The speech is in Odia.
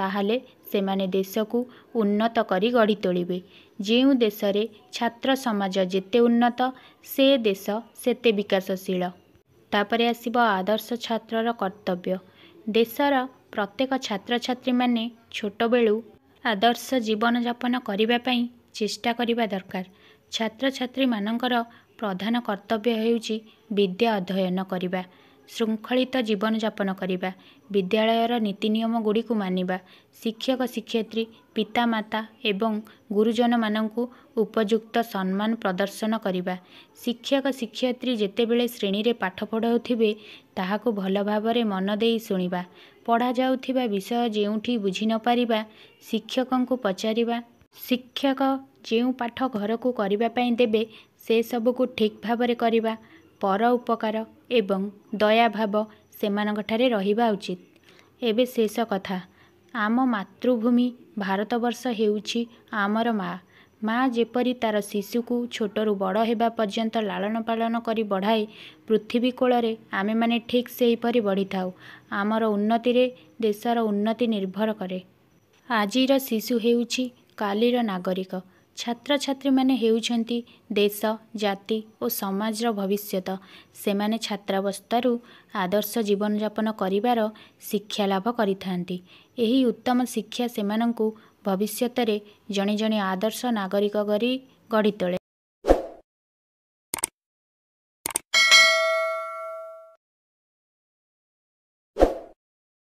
ତାହେଲେ ସେମାନେ ଦେଶକୁ ଉନ୍ନତ କରି ଗଢ଼ି ତୋଳିବେ ଯେଉଁ ଦେଶରେ ଛାତ୍ର ସମାଜ ଯେତେ ଉନ୍ନତ ସେ ଦେଶ ସେତେ ବିକାଶଶୀଳ ତାପରେ ଆସିବ ଆଦର୍ଶ ଛାତ୍ରର କର୍ତ୍ତବ୍ୟ ଦେଶର ପ୍ରତ୍ୟେକ ଛାତ୍ରଛାତ୍ରୀମାନେ ଛୋଟବେଳୁ ଆଦର୍ଶ ଜୀବନଯାପନ କରିବା ପାଇଁ ଚେଷ୍ଟା କରିବା ଦରକାର ଛାତ୍ରଛାତ୍ରୀମାନଙ୍କର ପ୍ରଧାନ କର୍ତ୍ତବ୍ୟ ହେଉଛି ବିଦ୍ୟା ଅଧ୍ୟୟନ କରିବା ଶୃଙ୍ଖଳିତ ଜୀବନଯାପନ କରିବା ବିଦ୍ୟାଳୟର ନୀତିନିୟମ ଗୁଡ଼ିକୁ ମାନିବା ଶିକ୍ଷକ ଶିକ୍ଷୟିତ୍ରୀ ପିତାମାତା ଏବଂ ଗୁରୁଜନମାନଙ୍କୁ ଉପଯୁକ୍ତ ସମ୍ମାନ ପ୍ରଦର୍ଶନ କରିବା ଶିକ୍ଷକ ଶିକ୍ଷୟତ୍ରୀ ଯେତେବେଳେ ଶ୍ରେଣୀରେ ପାଠ ପଢ଼ାଉଥିବେ ତାହାକୁ ଭଲ ଭାବରେ ମନ ଦେଇ ଶୁଣିବା ପଢ଼ାଯାଉଥିବା ବିଷୟ ଯେଉଁଠି ବୁଝି ନ ପାରିବା ଶିକ୍ଷକଙ୍କୁ ପଚାରିବା ଶିକ୍ଷକ ଯେଉଁ ପାଠ ଘରକୁ କରିବା ପାଇଁ ଦେବେ ସେସବୁକୁ ଠିକ୍ ଭାବରେ କରିବା ପର ଉପକାର ଏବଂ ଦୟାଭାବ ସେମାନଙ୍କଠାରେ ରହିବା ଉଚିତ ଏବେ ଶେଷ କଥା ଆମ ମାତୃଭୂମି ଭାରତବର୍ଷ ହେଉଛି ଆମର ମା ମା ଯେପରି ତାର ଶିଶୁକୁ ଛୋଟରୁ ବଡ଼ ହେବା ପର୍ଯ୍ୟନ୍ତ ଲାଳନ ପାଳନ କରି ବଢ଼ାଏ ପୃଥିବୀ କୂଳରେ ଆମେମାନେ ଠିକ୍ ସେହିପରି ବଢ଼ିଥାଉ ଆମର ଉନ୍ନତିରେ ଦେଶର ଉନ୍ନତି ନିର୍ଭର କରେ ଆଜିର ଶିଶୁ ହେଉଛି କାଲିର ନାଗରିକ ଛାତ୍ରଛାତ୍ରୀମାନେ ହେଉଛନ୍ତି ଦେଶ ଜାତି ଓ ସମାଜର ଭବିଷ୍ୟତ ସେମାନେ ଛାତ୍ରାବସ୍ଥାରୁ ଆଦର୍ଶ ଜୀବନଯାପନ କରିବାର ଶିକ୍ଷା ଲାଭ କରିଥାନ୍ତି ଏହି ଉତ୍ତମ ଶିକ୍ଷା ସେମାନଙ୍କୁ ଭବିଷ୍ୟତରେ ଜଣେ ଜଣେ ଆଦର୍ଶ ନାଗରିକ କରି ଗଢ଼ି ତୋଳେ